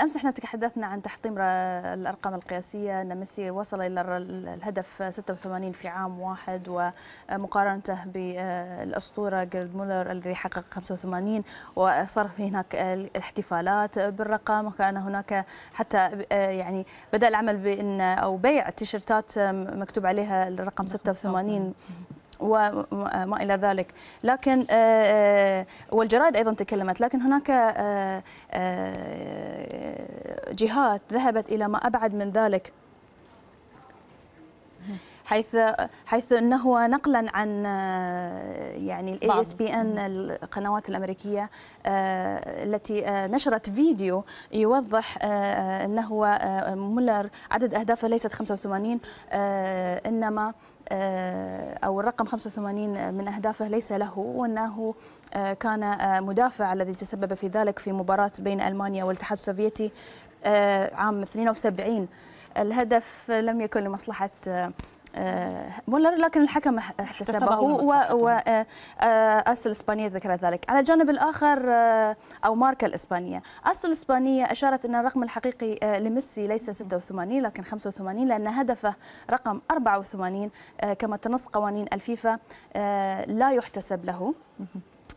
بالامس احنا تحدثنا عن تحطيم الارقام القياسيه ان ميسي وصل الى الهدف 86 في عام واحد ومقارنته بالاسطوره جيرد مولر الذي حقق 85 وصار في هناك الاحتفالات بالرقم وكان هناك حتى يعني بدا العمل بان او بيع تيشرتات مكتوب عليها الرقم 86 وما الى ذلك لكن آه، آه، والجرائد ايضا تكلمت لكن هناك آه، جهات ذهبت الى ما ابعد من ذلك حيث حيث انه نقلا عن آه، يعني الاي اس بي ان القنوات الامريكيه آه، التي آه، نشرت فيديو يوضح انه مولر عدد اهدافه ليست 85 انما أو الرقم 85 من أهدافه ليس له وأنه كان مدافع الذي تسبب في ذلك في مباراة بين ألمانيا والاتحاد السوفيتي عام 72 الهدف لم يكن لمصلحة آه، لكن الحكم احتسبه وأس الإسبانية آه، آه، ذكرت ذلك على الجانب الآخر أو ماركا الإسبانية أس الإسبانية أشارت أن الرقم الحقيقي لميسي ليس 86 لكن 85 لأن هدفه رقم 84 كما تنص قوانين الفيفا لا يحتسب له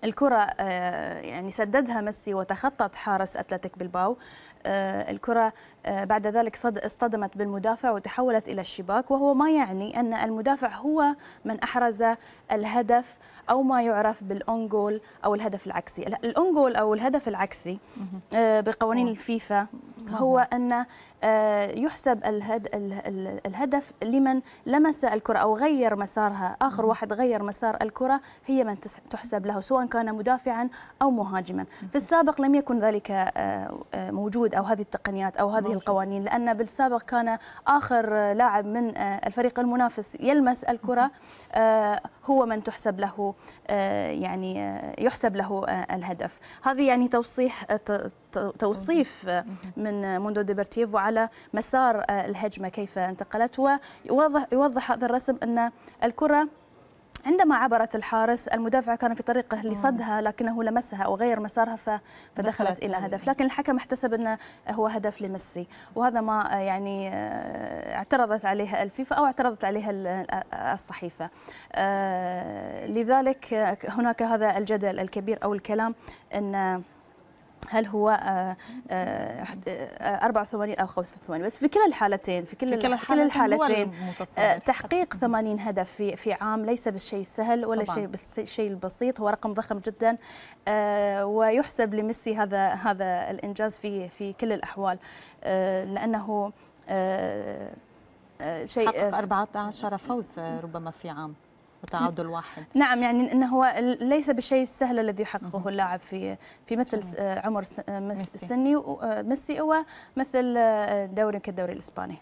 الكرة آه، يعني سددها ميسي وتخطط حارس أتلتيك بالباو آه، الكرة آه، بعد ذلك اصطدمت بالمدافع وتحولت إلى الشباك وهو ما يعني أن المدافع هو من أحرز الهدف أو ما يعرف بالأونجول أو الهدف العكسي الأونجول أو الهدف العكسي بقوانين الفيفا هو أن يحسب الهدف لمن لمس الكرة أو غير مسارها آخر واحد غير مسار الكرة هي من تحسب له سواء كان مدافعا أو مهاجما في السابق لم يكن ذلك آه، آه، موجود أو هذه التقنيات أو هذه القوانين لأن بالسابق كان آخر لاعب من آه، الفريق المنافس يلمس الكرة هو من تحسب له يعني يحسب له الهدف هذه يعني توصيح توصيف من موندو ديبرتيفو على مسار الهجمه كيف انتقلت ويوضح هذا الرسم ان الكره عندما عبرت الحارس المدافع كان في طريقه آه. لصدها لكنه لمسها او غير مسارها فدخلت الى هدف لكن الحكم احتسب انه هو هدف لميسي وهذا ما آه، يعني آه، اعترضت عليها الفيفا او اعترضت عليها الصحيفه لذلك هناك هذا الجدل الكبير او الكلام ان هل هو 84 آه، آه، آه، او 85 بس في كلا الحالتين في كل في كلا الحالتين, الحالتين تحقيق 80 هدف في في عام ليس بالشيء السهل ولا شيء بالشيء البسيط هو رقم ضخم جدا ويحسب لميسي هذا هذا الانجاز في في كل الاحوال لانه شيء حقق 14 فوز ربما في عام وتعادل واحد نعم يعني انه هو ليس بالشيء السهل الذي يحققه اللاعب في في مثل عمر سني ميسي ومثل آه، دوري كالدوري الاسباني